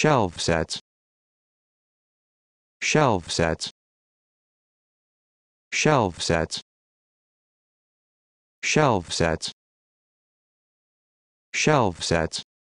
shelf sets shelf sets shelf sets shelf sets shelf sets